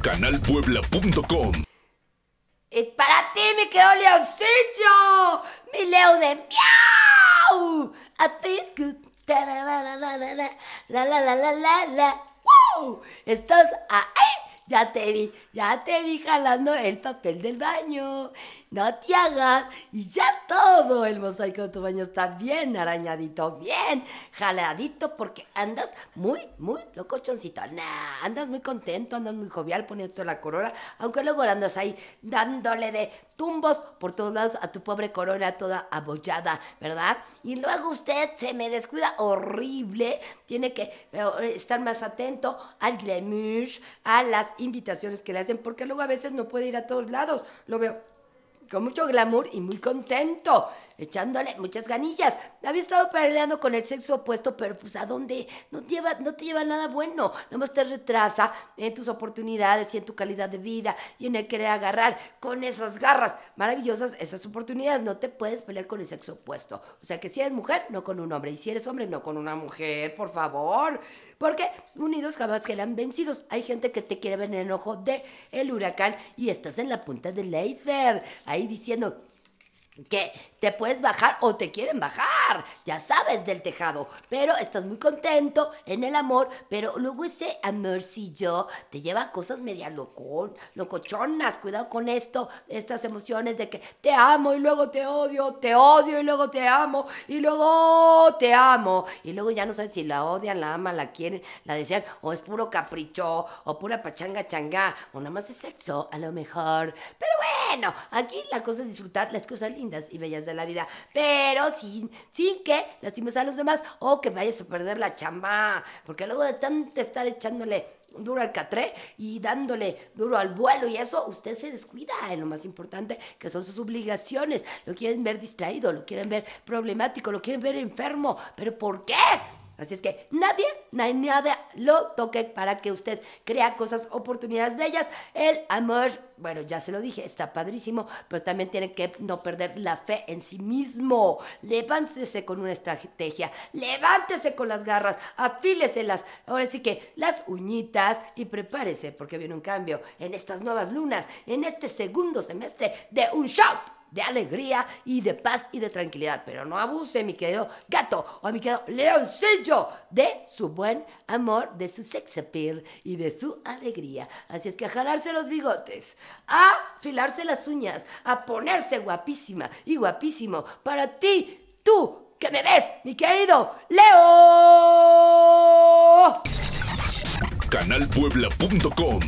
canalpuebla.com. ¡Es para ti, mi querido Leoncillo, mi león de miau. I feel good. La la la la la la la la la. ¡Wow! Estás ahí ya te vi, ya te vi jalando el papel del baño. No te hagas. Y ya todo el mosaico de tu baño está bien arañadito, bien jaladito, porque andas muy, muy locochoncito. Nah, andas muy contento, andas muy jovial poniendo la corona, aunque luego andas ahí dándole de tumbos por todos lados a tu pobre corona toda abollada, ¿verdad? Y luego usted se me descuida horrible, tiene que eh, estar más atento al glamour, a las invitaciones que le hacen, porque luego a veces no puede ir a todos lados. Lo veo, con mucho glamour y muy contento, echándole muchas ganillas. Había estado peleando con el sexo opuesto, pero pues a dónde? No te lleva, no te lleva nada bueno, nada más te retrasa en tus oportunidades y en tu calidad de vida y en el querer agarrar con esas garras maravillosas, esas oportunidades. No te puedes pelear con el sexo opuesto. O sea que si eres mujer, no con un hombre. Y si eres hombre, no con una mujer, por favor. Porque unidos jamás quedan vencidos. Hay gente que te quiere ver en el ojo del el huracán y estás en la punta del iceberg diciendo que te puedes bajar o te quieren bajar, ya sabes, del tejado, pero estás muy contento en el amor, pero luego ese yo te lleva a cosas media locón, locochonas, cuidado con esto, estas emociones de que te amo y luego te odio, te odio y luego te amo y luego te amo, y luego ya no sabes si la odian, la aman, la quieren, la desean, o es puro capricho, o pura pachanga changa, o nada más de sexo, a lo mejor, bueno, aquí la cosa es disfrutar las cosas lindas y bellas de la vida, pero sin, sin que lastimes a los demás o que vayas a perder la chamba, porque luego de tanto estar echándole duro al catré y dándole duro al vuelo y eso, usted se descuida en lo más importante que son sus obligaciones. Lo quieren ver distraído, lo quieren ver problemático, lo quieren ver enfermo, pero ¿por qué? Así es que nadie, nadie, lo toque para que usted crea cosas, oportunidades bellas. El amor, bueno, ya se lo dije, está padrísimo, pero también tiene que no perder la fe en sí mismo. Levántese con una estrategia, levántese con las garras, afíleselas. Ahora sí que las uñitas y prepárese porque viene un cambio en estas nuevas lunas, en este segundo semestre de un shout de alegría y de paz y de tranquilidad. Pero no abuse, mi querido gato o mi querido leoncillo, de su buen amor, de su sex appeal y de su alegría. Así es que a jalarse los bigotes, a filarse las uñas, a ponerse guapísima y guapísimo para ti, tú que me ves, mi querido Leo. Canalpuebla.com